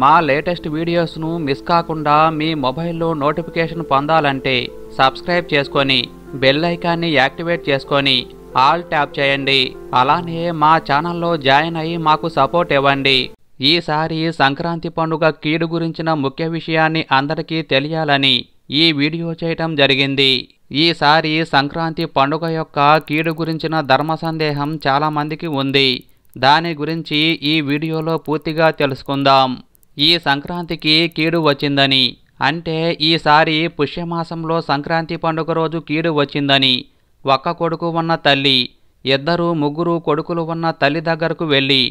మా latest వీడియోస్ను miss కాకుండా మీ మొబైల్లో నోటిఫికేషన్ పొందాలంటే సబ్స్క్రైబ్ చేసుకొని బెల్ ఐకాన్ని యాక్టివేట్ చేసుకొని ఆల్ ట్యాప్ చేయండి అలానే మా ఛానల్లో జాయిన్ అయ్యి మాకు సపోర్ట్ ఇవ్వండి ఈసారి సంక్రాంతి పండుగ కీడు గురించిన ముఖ్య విషయాన్ని అందరికీ తెలియాలని ఈ వీడియో చేయటం జరిగింది ఈసారి సంక్రాంతి పండుగ యొక్క కీడు గురించిన ధర్మ సందేహం చాలామందికి ఉంది దాని గురించి ఈ వీడియోలో పూర్తిగా తెలుసుకుందాం ఈ సంక్రాంతికి కీడు వచ్చిందని అంటే ఈసారి పుష్యమాసంలో సంక్రాంతి పండుగ రోజు కీడు వచ్చిందని ఒక్క కొడుకు ఉన్న తల్లి ఇద్దరు ముగ్గురు కొడుకులు ఉన్న తల్లి దగ్గరకు వెళ్ళి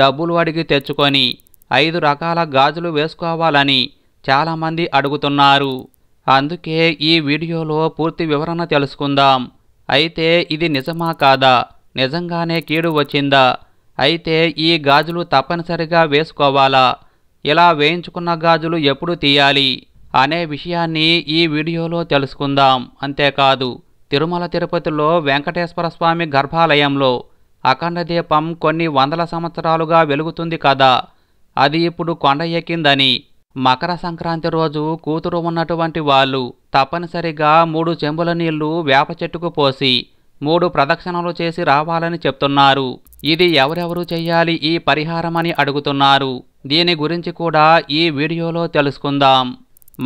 డబ్బులు అడిగి తెచ్చుకొని ఐదు రకాల గాజులు వేసుకోవాలని చాలామంది అడుగుతున్నారు అందుకే ఈ వీడియోలో పూర్తి వివరణ తెలుసుకుందాం అయితే ఇది నిజమా కాదా నిజంగానే కీడు వచ్చిందా అయితే ఈ గాజులు తప్పనిసరిగా వేసుకోవాలా ఇలా వేయించుకున్న గాజులు ఎప్పుడు తీయాలి అనే విషయాన్ని ఈ వీడియోలో తెలుసుకుందాం అంతేకాదు తిరుమల తిరుపతిలో వెంకటేశ్వర స్వామి గర్భాలయంలో అఖండ దీపం కొన్ని వందల సంవత్సరాలుగా వెలుగుతుంది కదా అది ఇప్పుడు కొండ ఎక్కిందని మకర సంక్రాంతి రోజు కూతురు ఉన్నటువంటి వాళ్ళు తప్పనిసరిగా మూడు చెంబుల నీళ్లు వేప చెట్టుకు పోసి మూడు ప్రదక్షిణలు చేసి రావాలని చెప్తున్నారు ఇది ఎవరెవరు చేయాలి ఈ పరిహారమని అడుగుతున్నారు దీని గురించి కూడా ఈ వీడియోలో తెలుసుకుందాం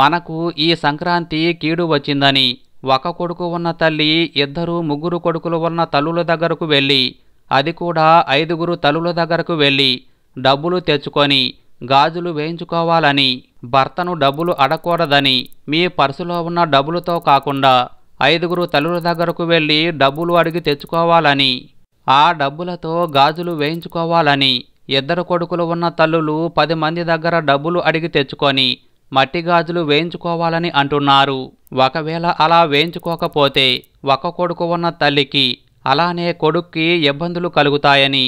మనకు ఈ సంక్రాంతి కీడు వచ్చిందని ఒక కొడుకు ఉన్న తల్లి ఇద్దరు ముగ్గురు కొడుకులు ఉన్న తల్లుల దగ్గరకు వెళ్ళి అది కూడా ఐదుగురు తల్లుల దగ్గరకు వెళ్ళి డబ్బులు తెచ్చుకొని గాజులు వేయించుకోవాలని భర్తను డబ్బులు అడగకూడదని మీ పర్సులో ఉన్న డబ్బులతో కాకుండా ఐదుగురు తల్లుల దగ్గరకు వెళ్ళి డబ్బులు అడిగి తెచ్చుకోవాలని ఆ డబ్బులతో గాజులు వేయించుకోవాలని ఇద్దరు కొడుకులు ఉన్న తల్లులు పది మంది దగ్గర డబ్బులు అడిగి తెచ్చుకొని మట్టి గాజులు వేయించుకోవాలని అంటున్నారు ఒకవేళ అలా వేయించుకోకపోతే ఒక కొడుకు ఉన్న తల్లికి అలానే కొడుక్కి ఇబ్బందులు కలుగుతాయని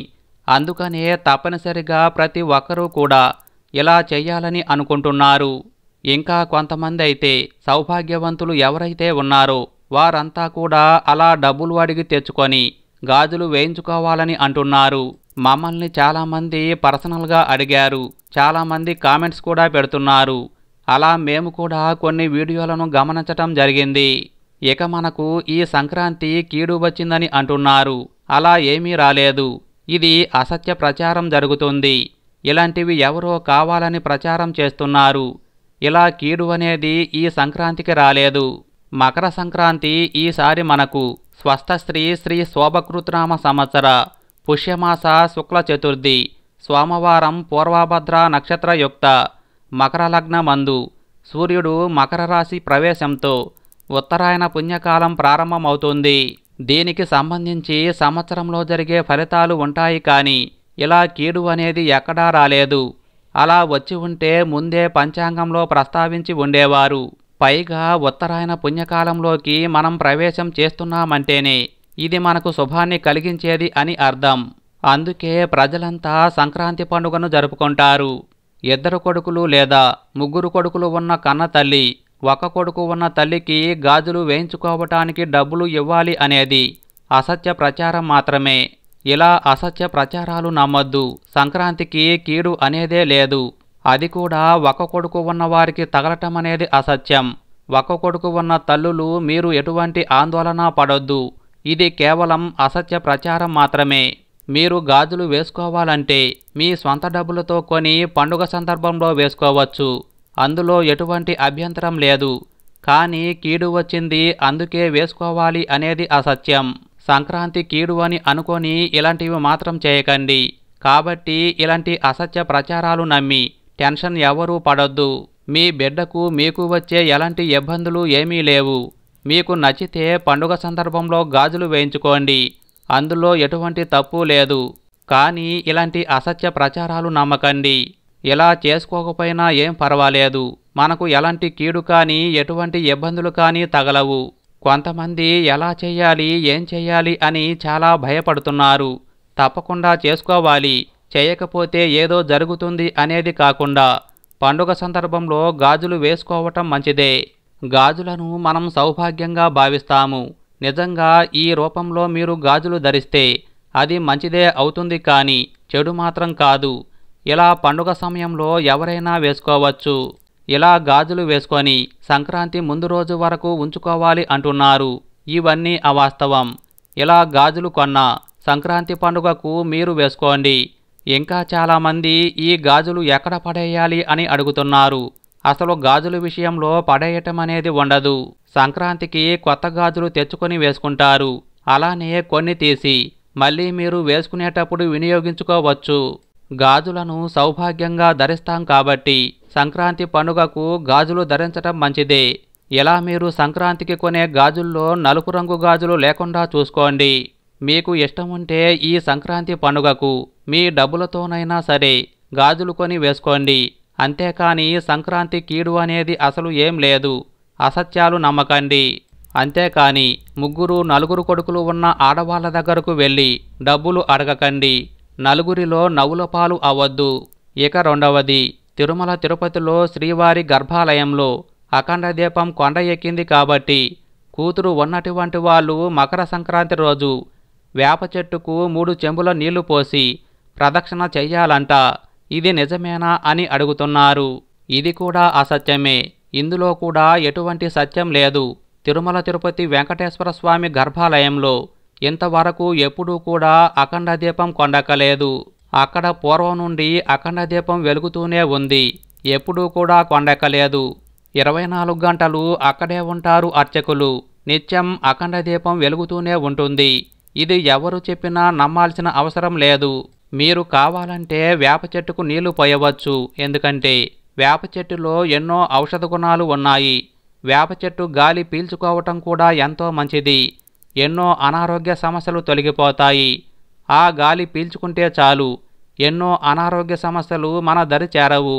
అందుకనే తప్పనిసరిగా ప్రతి ఒక్కరూ కూడా ఇలా చేయాలని అనుకుంటున్నారు ఇంకా కొంతమంది అయితే సౌభాగ్యవంతులు ఎవరైతే ఉన్నారో వారంతా కూడా అలా డబ్బులు అడిగి తెచ్చుకొని గాజులు వేయించుకోవాలని అంటున్నారు మమ్మల్ని చాలామంది పర్సనల్గా అడిగారు చాలామంది కామెంట్స్ కూడా పెడుతున్నారు అలా మేము కూడా కొన్ని వీడియోలను గమనించటం జరిగింది ఇక మనకు ఈ సంక్రాంతి కీడు వచ్చిందని అంటున్నారు అలా ఏమీ రాలేదు ఇది అసత్య ప్రచారం జరుగుతుంది ఇలాంటివి ఎవరో కావాలని ప్రచారం చేస్తున్నారు ఇలా కీడు అనేది ఈ సంక్రాంతికి రాలేదు మకర సంక్రాంతి ఈసారి మనకు స్వస్థ స్త్రీ శ్రీ శోభకృత్నామ సంవత్సర పుష్యమాస శుక్ల చతుర్థి సోమవారం పూర్వభద్ర నక్షత్రయుక్త మకర మందు సూర్యుడు మకర రాశి ప్రవేశంతో ఉత్తరాయణ పుణ్యకాలం ప్రారంభమవుతుంది దీనికి సంబంధించి సంవత్సరంలో జరిగే ఫలితాలు ఉంటాయి కానీ ఇలా కీడు అనేది ఎక్కడా రాలేదు అలా వచ్చి ఉంటే ముందే పంచాంగంలో ప్రస్తావించి ఉండేవారు పైగా ఉత్తరాయణ పుణ్యకాలంలోకి మనం ప్రవేశం చేస్తున్నామంటేనే ఇది మనకు శుభాన్ని కలిగించేది అని అర్థం అందుకే ప్రజలంతా సంక్రాంతి పండుగను జరుపుకుంటారు ఇద్దరు కొడుకులు లేదా ముగ్గురు కొడుకులు ఉన్న కన్న తల్లి ఒక కొడుకు ఉన్న తల్లికి గాజులు వేయించుకోవటానికి డబ్బులు ఇవ్వాలి అనేది అసత్య ప్రచారం మాత్రమే ఇలా అసత్య ప్రచారాలు నమ్మద్దు సంక్రాంతికి కీడు అనేదే లేదు అది కూడా ఒక కొడుకు ఉన్నవారికి తగలటం అనేది అసత్యం ఒక కొడుకు ఉన్న తల్లులు మీరు ఎటువంటి ఆందోళన పడొద్దు ఇది కేవలం అసత్య ప్రచారం మాత్రమే మీరు గాజులు వేసుకోవాలంటే మీ స్వంత డబ్బులతో కొని పండుగ సందర్భంలో వేసుకోవచ్చు అందులో ఎటువంటి అభ్యంతరం లేదు కానీ కీడు వచ్చింది అందుకే వేసుకోవాలి అనేది అసత్యం సంక్రాంతి కీడు అని అనుకొని ఇలాంటివి మాత్రం చేయకండి కాబట్టి ఇలాంటి అసత్య ప్రచారాలు నమ్మి టెన్షన్ ఎవరూ పడొద్దు మీ బిడ్డకు మీకు వచ్చే ఎలాంటి ఇబ్బందులు ఏమీ లేవు మీకు నచ్చితే పండుగ సందర్భంలో గాజులు వేయించుకోండి అందులో ఎటువంటి తప్పు లేదు కానీ ఇలాంటి అసత్య ప్రచారాలు నమ్మకండి ఇలా చేసుకోకపోయినా ఏం పర్వాలేదు మనకు ఎలాంటి కీడు కానీ ఎటువంటి ఇబ్బందులు కానీ తగలవు కొంతమంది ఎలా చేయాలి ఏం చేయాలి అని చాలా భయపడుతున్నారు తప్పకుండా చేసుకోవాలి చేయకపోతే ఏదో జరుగుతుంది అనేది కాకుండా పండుగ సందర్భంలో గాజులు వేసుకోవటం మంచిదే గాజులను మనం సౌభాగ్యంగా భావిస్తాము నిజంగా ఈ రూపంలో మీరు గాజులు ధరిస్తే అది మంచిదే అవుతుంది కానీ చెడు మాత్రం కాదు ఇలా పండుగ సమయంలో ఎవరైనా వేసుకోవచ్చు ఇలా గాజులు వేసుకొని సంక్రాంతి ముందు రోజు వరకు ఉంచుకోవాలి అంటున్నారు ఇవన్నీ అవాస్తవం ఇలా గాజులు కొన్న సంక్రాంతి పండుగకు మీరు వేసుకోండి ఇంకా చాలామంది ఈ గాజులు ఎక్కడ పడేయాలి అని అడుగుతున్నారు అసలు గాజుల విషయంలో పడేయటం అనేది ఉండదు సంక్రాంతికి కొత్త గాజులు తెచ్చుకొని వేసుకుంటారు అలానే కొన్ని తీసి మళ్ళీ మీరు వేసుకునేటప్పుడు వినియోగించుకోవచ్చు గాజులను సౌభాగ్యంగా ధరిస్తాం కాబట్టి సంక్రాంతి పండుగకు గాజులు ధరించటం మంచిదే ఇలా మీరు సంక్రాంతికి కొనే గాజుల్లో నలుపు రంగు గాజులు లేకుండా చూసుకోండి మీకు ఇష్టం ఉంటే ఈ సంక్రాంతి పండుగకు మీ డబ్బులతోనైనా సరే గాజులు కొని వేసుకోండి అంతేకాని సంక్రాంతి కీడు అనేది అసలు ఏం లేదు అసత్యాలు నమ్మకండి అంతేకాని ముగ్గురు నలుగురు కొడుకులు ఉన్న ఆడవాళ్ళ దగ్గరకు వెళ్ళి డబ్బులు అడగకండి నలుగురిలో పాలు అవ్వద్దు ఇక రెండవది తిరుమల తిరుపతిలో శ్రీవారి గర్భాలయంలో అఖండ దీపం కొండ ఎక్కింది కాబట్టి కూతురు ఉన్నటువంటి వాళ్ళు మకర సంక్రాంతి రోజు వేప చెట్టుకు మూడు చెంబుల నీళ్లు పోసి ప్రదక్షిణ చెయ్యాలంట ఇది నిజమేనా అని అడుగుతున్నారు ఇది కూడా అసత్యమే ఇందులో కూడా ఎటువంటి సత్యం లేదు తిరుమల తిరుపతి వెంకటేశ్వర స్వామి గర్భాలయంలో ఇంతవరకు ఎప్పుడూ కూడా అఖండ దీపం కొండకలేదు అక్కడ పూర్వం నుండి అఖండ దీపం వెలుగుతూనే ఉంది ఎప్పుడూ కూడా కొండకలేదు ఇరవై నాలుగు గంటలు అక్కడే ఉంటారు అర్చకులు నిత్యం అఖండ దీపం వెలుగుతూనే ఉంటుంది ఇది ఎవరు చెప్పినా నమ్మాల్సిన అవసరం లేదు మీరు కావాలంటే వేప చెట్టుకు నీళ్లు పోయవచ్చు ఎందుకంటే వేప చెట్టులో ఎన్నో ఔషధ గుణాలు ఉన్నాయి వేప చెట్టు గాలి పీల్చుకోవటం కూడా ఎంతో మంచిది ఎన్నో అనారోగ్య సమస్యలు తొలగిపోతాయి ఆ గాలి పీల్చుకుంటే చాలు ఎన్నో అనారోగ్య సమస్యలు మన దరి చేరవు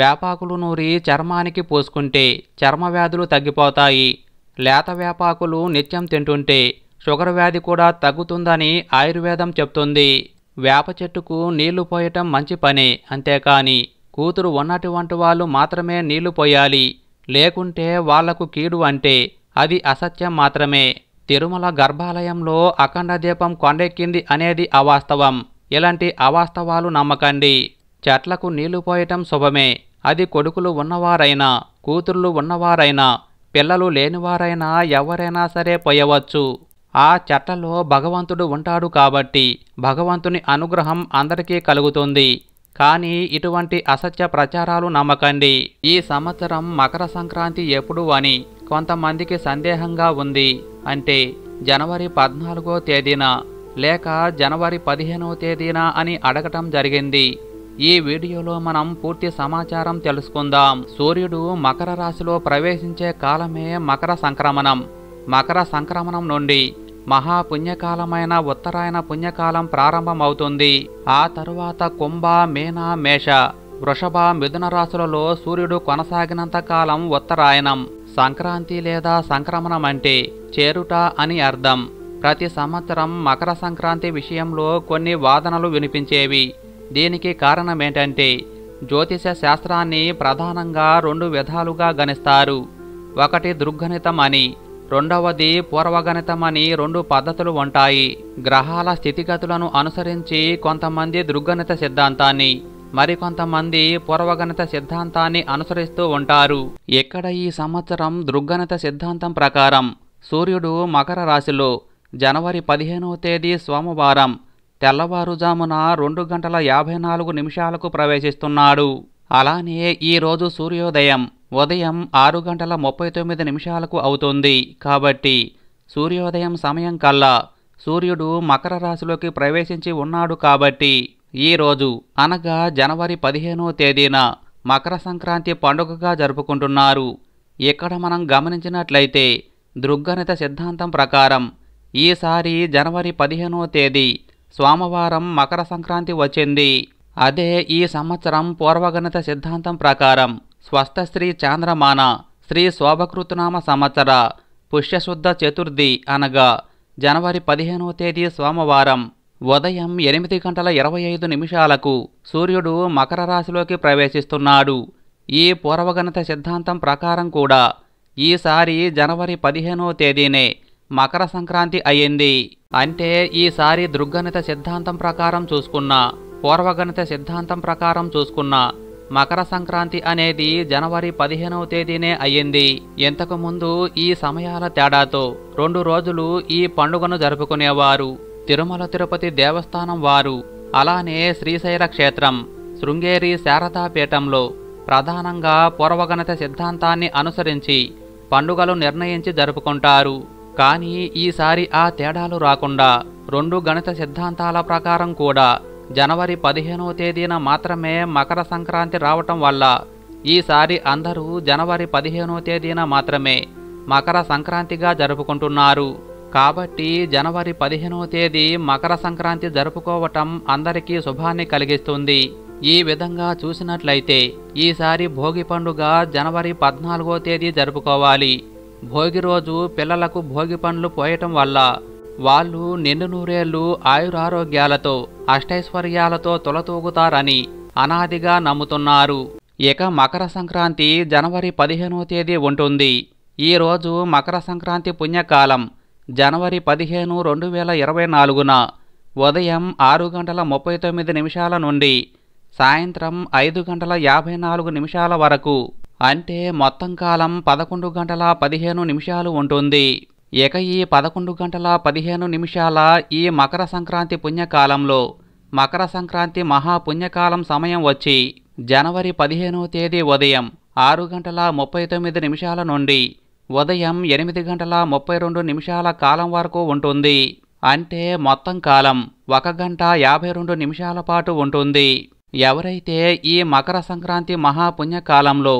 వేపాకులు నూరి చర్మానికి పోసుకుంటే చర్మ వ్యాధులు తగ్గిపోతాయి లేత వేపాకులు నిత్యం తింటుంటే షుగర్ వ్యాధి కూడా తగ్గుతుందని ఆయుర్వేదం చెప్తుంది వేప చెట్టుకు నీళ్లు పోయటం మంచి పనే అంతేకాని కూతురు ఉన్నటువంటి వాళ్ళు మాత్రమే నీళ్లు పోయాలి లేకుంటే వాళ్లకు కీడు అంటే అది అసత్యం మాత్రమే తిరుమల గర్భాలయంలో అఖండ దీపం కొండెక్కింది అనేది అవాస్తవం ఇలాంటి అవాస్తవాలు నమ్మకండి చెట్లకు నీళ్లు పోయటం శుభమే అది కొడుకులు ఉన్నవారైనా కూతుర్లు ఉన్నవారైనా పిల్లలు లేనివారైనా ఎవరైనా సరే పోయవచ్చు ఆ చట్టలో భగవంతుడు ఉంటాడు కాబట్టి భగవంతుని అనుగ్రహం అందరికీ కలుగుతుంది కానీ ఇటువంటి అసత్య ప్రచారాలు నమ్మకండి ఈ సంవత్సరం మకర సంక్రాంతి ఎప్పుడు అని కొంతమందికి సందేహంగా ఉంది అంటే జనవరి పద్నాలుగో తేదీన లేక జనవరి పదిహేనో తేదీన అని అడగటం జరిగింది ఈ వీడియోలో మనం పూర్తి సమాచారం తెలుసుకుందాం సూర్యుడు మకర రాశిలో ప్రవేశించే కాలమే మకర సంక్రమణం మకర సంక్రమణం నుండి మహాపుణ్యకాలమైన ఉత్తరాయణ పుణ్యకాలం ప్రారంభమవుతుంది ఆ తరువాత కుంభ మేన మేష వృషభ మిథున రాశులలో సూర్యుడు కొనసాగినంత కాలం ఉత్తరాయణం సంక్రాంతి లేదా సంక్రమణం అంటే చేరుట అని అర్థం ప్రతి సంవత్సరం మకర సంక్రాంతి విషయంలో కొన్ని వాదనలు వినిపించేవి దీనికి కారణమేంటంటే జ్యోతిష శాస్త్రాన్ని ప్రధానంగా రెండు విధాలుగా గణిస్తారు ఒకటి దృగ్గణితం అని రెండవది పూర్వగణితమని రెండు పద్ధతులు ఉంటాయి గ్రహాల స్థితిగతులను అనుసరించి కొంతమంది దృగ్గణిత సిద్ధాంతాన్ని మరికొంతమంది పూర్వగణిత సిద్ధాంతాన్ని అనుసరిస్తూ ఉంటారు ఇక్కడ ఈ సంవత్సరం దృగ్గణిత సిద్ధాంతం ప్రకారం సూర్యుడు మకర రాశిలో జనవరి పదిహేనవ తేదీ సోమవారం తెల్లవారుజామున రెండు గంటల యాభై నాలుగు నిమిషాలకు ప్రవేశిస్తున్నాడు అలానే ఈరోజు సూర్యోదయం ఉదయం ఆరు గంటల ముప్పై తొమ్మిది నిమిషాలకు అవుతుంది కాబట్టి సూర్యోదయం సమయం కల్లా సూర్యుడు మకర రాశిలోకి ప్రవేశించి ఉన్నాడు కాబట్టి ఈరోజు అనగా జనవరి పదిహేనో తేదీన మకర సంక్రాంతి పండుగగా జరుపుకుంటున్నారు ఇక్కడ మనం గమనించినట్లయితే దృగ్గణిత సిద్ధాంతం ప్రకారం ఈసారి జనవరి పదిహేనో తేదీ సోమవారం మకర సంక్రాంతి వచ్చింది అదే ఈ సంవత్సరం పూర్వగణిత సిద్ధాంతం ప్రకారం స్వస్థశ్రీ చాంద్రమాన శ్రీ శోభకృతనామ సంవత్సర పుష్యశుద్ధ చతుర్థి అనగా జనవరి పదిహేనవ తేదీ సోమవారం ఉదయం ఎనిమిది గంటల ఇరవై ఐదు నిమిషాలకు సూర్యుడు మకర రాశిలోకి ప్రవేశిస్తున్నాడు ఈ పూర్వగణిత సిద్ధాంతం ప్రకారం కూడా ఈసారి జనవరి పదిహేనవ తేదీనే మకర సంక్రాంతి అయింది అంటే ఈసారి దృగ్గణిత సిద్ధాంతం ప్రకారం చూసుకున్న పూర్వగణిత సిద్ధాంతం ప్రకారం చూసుకున్న మకర సంక్రాంతి అనేది జనవరి పదిహేనవ తేదీనే అయ్యింది ఇంతకు ముందు ఈ సమయాల తేడాతో రెండు రోజులు ఈ పండుగను జరుపుకునేవారు తిరుమల తిరుపతి దేవస్థానం వారు అలానే శ్రీశైల క్షేత్రం శృంగేరి శారదాపీఠంలో ప్రధానంగా పూర్వగణిత సిద్ధాంతాన్ని అనుసరించి పండుగలు నిర్ణయించి జరుపుకుంటారు కానీ ఈసారి ఆ తేడాలు రాకుండా రెండు గణిత సిద్ధాంతాల ప్రకారం కూడా జనవరి పదిహేనవ తేదీన మాత్రమే మకర సంక్రాంతి రావటం వల్ల ఈసారి అందరూ జనవరి పదిహేనవ తేదీన మాత్రమే మకర సంక్రాంతిగా జరుపుకుంటున్నారు కాబట్టి జనవరి పదిహేనవ తేదీ మకర సంక్రాంతి జరుపుకోవటం అందరికీ శుభాన్ని కలిగిస్తుంది ఈ విధంగా చూసినట్లయితే ఈసారి భోగి పండుగ జనవరి పద్నాలుగో తేదీ జరుపుకోవాలి భోగి రోజు పిల్లలకు భోగి పండ్లు పోయటం వల్ల వాళ్ళు నిన్ను నూరేళ్లు ఆయురారోగ్యాలతో అష్టైశ్వర్యాలతో తొలతూగుతారని అనాదిగా నమ్ముతున్నారు ఇక మకర సంక్రాంతి జనవరి పదిహేనో తేదీ ఉంటుంది ఈరోజు మకర సంక్రాంతి పుణ్యకాలం జనవరి పదిహేను రెండు వేల ఇరవై నాలుగున ఉదయం ఆరు గంటల ముప్పై తొమ్మిది నిమిషాల నుండి సాయంత్రం ఐదు గంటల యాభై నాలుగు నిమిషాల వరకు అంటే మొత్తం కాలం పదకొండు గంటల పదిహేను నిమిషాలు ఉంటుంది ఇక ఈ పదకొండు గంటల పదిహేను నిమిషాల ఈ మకర సంక్రాంతి పుణ్యకాలంలో మకర సంక్రాంతి మహాపుణ్యకాలం సమయం వచ్చి జనవరి పదిహేనవ తేదీ ఉదయం ఆరు గంటల ముప్పై తొమ్మిది నిమిషాల నుండి ఉదయం ఎనిమిది గంటల ముప్పై రెండు నిమిషాల కాలం వరకు ఉంటుంది అంటే మొత్తం కాలం ఒక గంట యాభై రెండు నిమిషాల పాటు ఉంటుంది ఎవరైతే ఈ మకర సంక్రాంతి మహాపుణ్యకాలంలో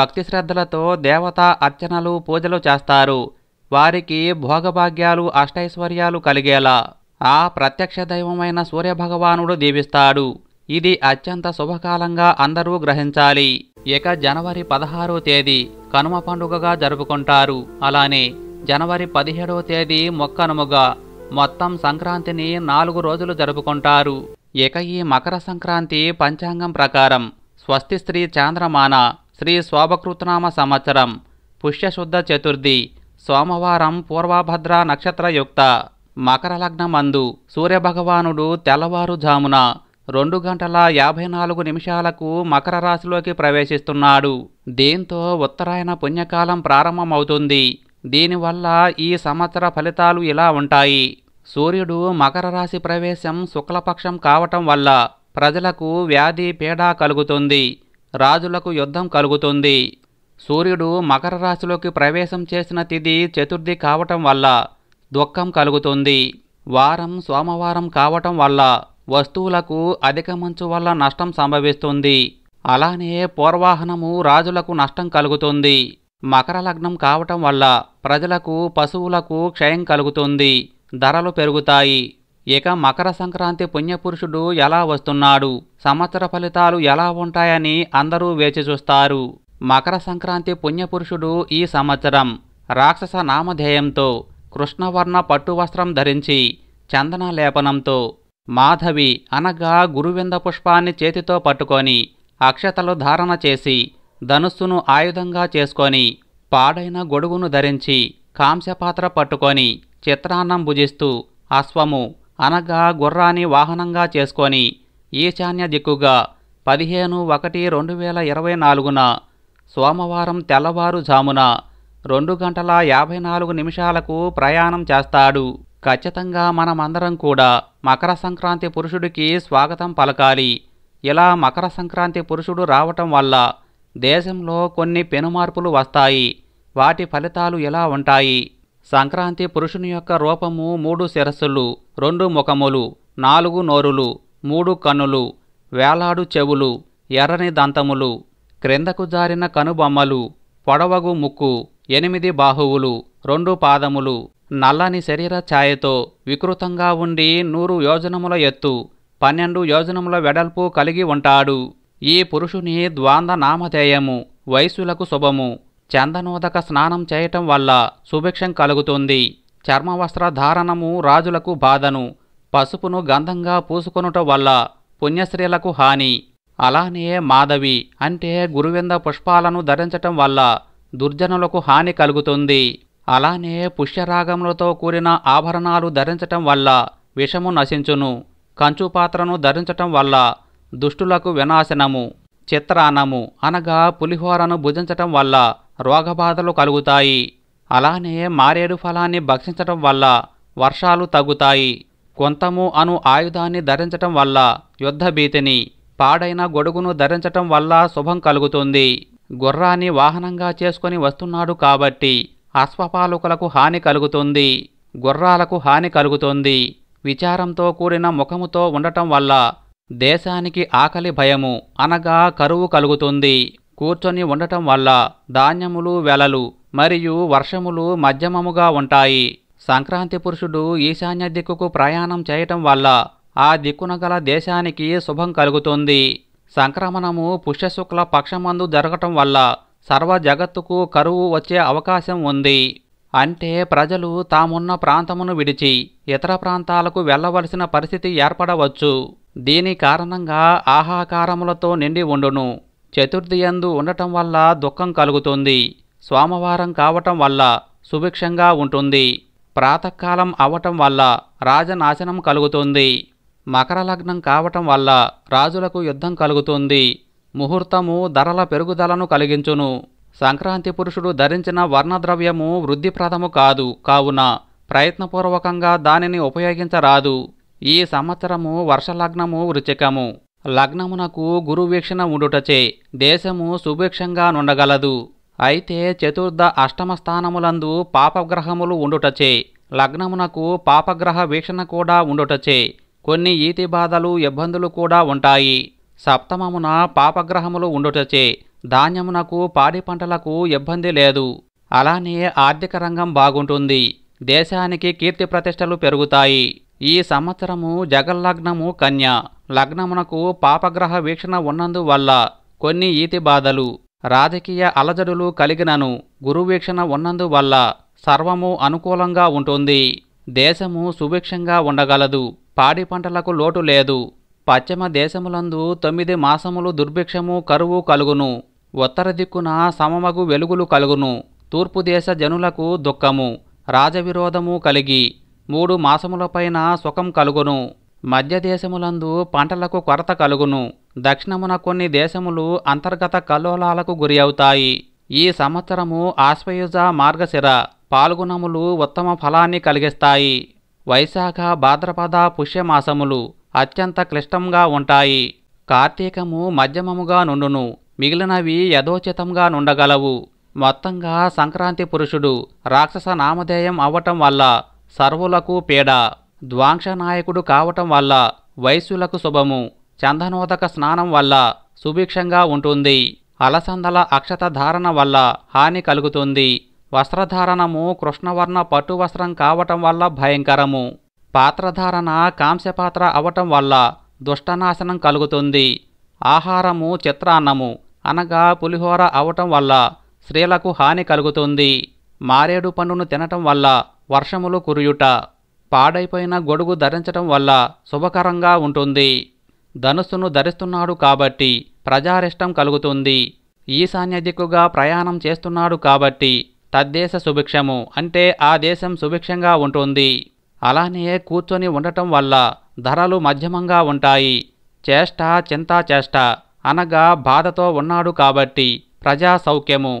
భక్తి శ్రద్ధలతో దేవతా అర్చనలు పూజలు చేస్తారు వారికి భోగభాగ్యాలు అష్టైశ్వర్యాలు కలిగేలా ఆ ప్రత్యక్ష దైవమైన సూర్యభగవానుడు దీవిస్తాడు ఇది అత్యంత శుభకాలంగా అందరూ గ్రహించాలి ఇక జనవరి పదహారో తేదీ కనుమ పండుగగా జరుపుకుంటారు అలానే జనవరి పదిహేడవ తేదీ మొక్కనుముగా మొత్తం సంక్రాంతిని నాలుగు రోజులు జరుపుకుంటారు ఇక ఈ మకర సంక్రాంతి పంచాంగం ప్రకారం స్వస్తి శ్రీ చాంద్రమాన శ్రీ శోభకృతనామ సంవత్సరం పుష్యశుద్ధ చతుర్థి సోమవారం పూర్వభద్ర నక్షత్రయుక్త మకర లగ్నమందు సూర్యభగవానుడు తెల్లవారుజామున రెండు గంటల యాభై నాలుగు నిమిషాలకు మకర రాశిలోకి ప్రవేశిస్తున్నాడు దీంతో ఉత్తరాయణ పుణ్యకాలం ప్రారంభమవుతుంది దీనివల్ల ఈ సంవత్సర ఫలితాలు ఇలా ఉంటాయి సూర్యుడు మకర రాశి ప్రవేశం శుక్లపక్షం కావటం వల్ల ప్రజలకు వ్యాధి పీడ కలుగుతుంది రాజులకు యుద్ధం కలుగుతుంది సూర్యుడు మకర రాశిలోకి ప్రవేశం చేసిన తిథి చతుర్థి కావటం వల్ల దుఃఖం కలుగుతుంది వారం సోమవారం కావటం వల్ల వస్తువులకు అధిక మంచు వల్ల నష్టం సంభవిస్తుంది అలానే పూర్వాహనము రాజులకు నష్టం కలుగుతుంది మకర లగ్నం కావటం వల్ల ప్రజలకు పశువులకు క్షయం కలుగుతుంది ధరలు పెరుగుతాయి ఇక మకర సంక్రాంతి పుణ్యపురుషుడు ఎలా వస్తున్నాడు సంవత్సర ఫలితాలు ఎలా ఉంటాయని అందరూ వేచి చూస్తారు మకర సంక్రాంతి పుణ్యపురుషుడు ఈ సంవత్సరం రాక్షస నామధేయంతో కృష్ణవర్ణ పట్టువస్త్రం ధరించి చందన లేపనంతో మాధవి అనగా గురువింద పుష్పాన్ని చేతితో పట్టుకొని అక్షతలు ధారణ చేసి ధనుస్సును ఆయుధంగా చేసుకొని పాడైన గొడుగును ధరించి కాంస్యపాత్ర పట్టుకొని చిత్రాన్నం భుజిస్తూ అశ్వము అనగా గుర్రాన్ని వాహనంగా చేసుకొని ఈశాన్య దిక్కుగా పదిహేను ఒకటి రెండు వేల ఇరవై నాలుగున సోమవారం తెల్లవారుజామున రెండు గంటల యాభై నాలుగు నిమిషాలకు ప్రయాణం చేస్తాడు ఖచ్చితంగా మనమందరం కూడా మకర సంక్రాంతి పురుషుడికి స్వాగతం పలకాలి ఇలా మకర సంక్రాంతి పురుషుడు రావటం వల్ల దేశంలో కొన్ని పెనుమార్పులు వస్తాయి వాటి ఫలితాలు ఇలా ఉంటాయి సంక్రాంతి పురుషుని యొక్క రూపము మూడు శిరస్సులు రెండు ముఖములు నాలుగు నోరులు మూడు కన్నులు వేలాడు చెవులు ఎర్రని దంతములు క్రిందకు జారిన కనుబొమ్మలు పొడవగు ముక్కు ఎనిమిది బాహువులు రెండు పాదములు నల్లని శరీర ఛాయతో వికృతంగా ఉండి నూరు యోజనముల ఎత్తు పన్నెండు యోజనముల వెడల్పు కలిగి ఉంటాడు ఈ పురుషుని ద్వాంద నామధేయము వయస్సులకు శుభము చందనోదక స్నానం చేయటం వల్ల సుభిక్షం కలుగుతుంది చర్మవస్త్ర ధారణము రాజులకు బాధను పసుపును గంధంగా పూసుకొనుట వల్ల పుణ్యశ్రీలకు హాని అలానే మాధవి అంటే గురువింద పుష్పాలను ధరించటం వల్ల దుర్జనులకు హాని కలుగుతుంది అలానే పుష్యరాగములతో కూడిన ఆభరణాలు ధరించటం వల్ల విషము నశించును కంచు పాత్రను ధరించటం వల్ల దుష్టులకు వినాశనము చిత్రానము అనగా పులిహోరను భుజించటం వల్ల రోగబాధలు కలుగుతాయి అలానే మారేడు ఫలాన్ని భక్షించటం వల్ల వర్షాలు తగ్గుతాయి కొంతము అను ఆయుధాన్ని ధరించటం వల్ల యుద్ధభీతిని పాడైన గొడుగును ధరించటం వల్ల శుభం కలుగుతుంది గుర్రాన్ని వాహనంగా చేసుకొని వస్తున్నాడు కాబట్టి అశ్వపాలకులకు హాని కలుగుతుంది గుర్రాలకు హాని కలుగుతుంది విచారంతో కూడిన ముఖముతో ఉండటం వల్ల దేశానికి ఆకలి భయము అనగా కరువు కలుగుతుంది కూర్చొని ఉండటం వల్ల ధాన్యములు వెలలు మరియు వర్షములు మధ్యమముగా ఉంటాయి సంక్రాంతి పురుషుడు ఈశాన్య దిక్కుకు ప్రయాణం చేయటం వల్ల ఆ దిక్కున గల దేశానికి శుభం కలుగుతుంది సంక్రమణము పుష్యశుక్ల పక్షమందు జరగటం వల్ల సర్వ జగత్తుకు కరువు వచ్చే అవకాశం ఉంది అంటే ప్రజలు తామున్న ప్రాంతమును విడిచి ఇతర ప్రాంతాలకు వెళ్ళవలసిన పరిస్థితి ఏర్పడవచ్చు దీని కారణంగా ఆహాకారములతో నిండి ఉండును చతుర్థియందు ఉండటం వల్ల దుఃఖం కలుగుతుంది సోమవారం కావటం వల్ల సుభిక్షంగా ఉంటుంది ప్రాతకాలం అవటం వల్ల రాజనాశనం కలుగుతుంది మకర లగ్నం కావటం వల్ల రాజులకు యుద్ధం కలుగుతుంది ముహూర్తము ధరల పెరుగుదలను కలిగించును సంక్రాంతి పురుషుడు ధరించిన వర్ణద్రవ్యము వృద్ధిప్రదము కాదు కావున ప్రయత్నపూర్వకంగా దానిని ఉపయోగించరాదు ఈ సంవత్సరము వర్షలగ్నము వృచికము లగ్నమునకు గురువీక్షణ ఉండుటచే దేశము సుభిక్షంగా నుండగలదు అయితే చతుర్థ అష్టమ స్థానములందు పాపగ్రహములు ఉండుటచే లగ్నమునకు పాపగ్రహ వీక్షణ కూడా ఉండుటచే కొన్ని ఈతి బాధలు ఇబ్బందులు కూడా ఉంటాయి సప్తమమున పాపగ్రహములు ఉండుటచే ధాన్యమునకు పాడి పంటలకు ఇబ్బంది లేదు అలానే ఆర్థిక రంగం బాగుంటుంది దేశానికి కీర్తి ప్రతిష్టలు పెరుగుతాయి ఈ సంవత్సరము జగల్లగ్నము కన్య లగ్నమునకు పాపగ్రహ వీక్షణ ఉన్నందువల్ల కొన్ని ఈతి బాధలు రాజకీయ అలజడులు కలిగినను గురువీక్షణ ఉన్నందువల్ల సర్వము అనుకూలంగా ఉంటుంది దేశము సుభిక్షంగా ఉండగలదు పాడి పంటలకు లోటు లేదు పశ్చిమ దేశములందు తొమ్మిది మాసములు దుర్భిక్షము కరువు కలుగును ఉత్తర దిక్కున సమమగు వెలుగులు కలుగును తూర్పు దేశ జనులకు దుఃఖము రాజవిరోధము కలిగి మూడు మాసములపైన సుఖం కలుగును మధ్య దేశములందు పంటలకు కొరత కలుగును దక్షిణమున కొన్ని దేశములు అంతర్గత కల్లోలాలకు గురి అవుతాయి ఈ సంవత్సరము ఆశ్వయుజ మార్గశిర పాల్గొనములు ఉత్తమ ఫలాన్ని కలిగిస్తాయి వైశాఖ భాద్రపద పుష్యమాసములు అత్యంత క్లిష్టంగా ఉంటాయి కార్తీకము మధ్యమముగా నుండును మిగిలినవి యథోచితంగా నుండగలవు మొత్తంగా సంక్రాంతి పురుషుడు రాక్షస నామధేయం అవ్వటం వల్ల సర్వులకు పీడ ద్వాంక్ష నాయకుడు కావటం వల్ల వైశ్యులకు శుభము చందనోదక స్నానం వల్ల సుభిక్షంగా ఉంటుంది అలసందల అక్షతధారణ వల్ల హాని కలుగుతుంది వస్త్రధారణము కృష్ణవర్ణ పట్టు వస్త్రం కావటం వల్ల భయంకరము పాత్రధారణ కాంస్యపాత్ర అవటం వల్ల దుష్టనాశనం కలుగుతుంది ఆహారము చిత్రాన్నము అనగా పులిహోర అవటం వల్ల స్త్రీలకు హాని కలుగుతుంది మారేడు పండును తినటం వల్ల వర్షములు కురియుట పాడైపోయిన గొడుగు ధరించటం వల్ల శుభకరంగా ఉంటుంది ధనుస్సును ధరిస్తున్నాడు కాబట్టి ప్రజారిష్టం కలుగుతుంది ఈశాన్య దిక్కుగా ప్రయాణం చేస్తున్నాడు కాబట్టి తద్దేశ సుభిక్షము అంటే ఆ దేశం సుభిక్షంగా ఉంటుంది అలానే కూర్చొని ఉండటం వల్ల ధరలు మధ్యమంగా ఉంటాయి చేష్ట చింతా చేష్ట అనగా బాధతో ఉన్నాడు కాబట్టి ప్రజా సౌఖ్యము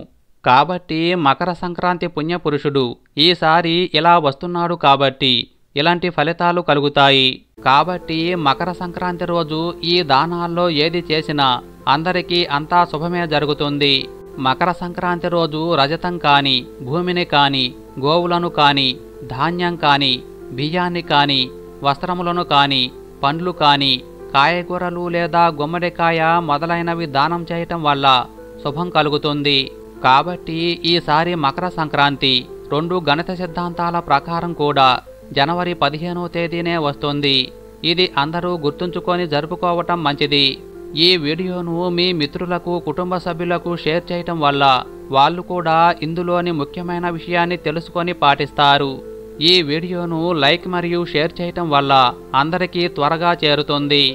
కాబట్టి మకర సంక్రాంతి పుణ్యపురుషుడు ఈసారి ఇలా వస్తున్నాడు కాబట్టి ఇలాంటి ఫలితాలు కలుగుతాయి కాబట్టి మకర సంక్రాంతి రోజు ఈ దానాల్లో ఏది చేసినా అందరికీ అంతా శుభమే జరుగుతుంది మకర సంక్రాంతి రోజు రజతం కాని భూమిని కాని గోవులను కాని ధాన్యం కాని బియ్యాన్ని కాని వస్త్రములను కాని పండ్లు కాని కాయగూరలు లేదా గుమ్మడికాయ మొదలైనవి దానం చేయటం వల్ల శుభం కలుగుతుంది కాబట్టి ఈసారి మకర సంక్రాంతి రెండు గణిత సిద్ధాంతాల ప్రకారం కూడా జనవరి పదిహేనో తేదీనే వస్తుంది ఇది అందరూ గుర్తుంచుకొని జరుపుకోవటం మంచిది ఈ వీడియోను మీ మిత్రులకు కుటుంబ సభ్యులకు షేర్ చేయటం వల్ల వాళ్ళు కూడా ఇందులోని ముఖ్యమైన విషయాన్ని తెలుసుకొని పాటిస్తారు ఈ వీడియోను లైక్ మరియు షేర్ చేయటం వల్ల అందరికీ త్వరగా చేరుతుంది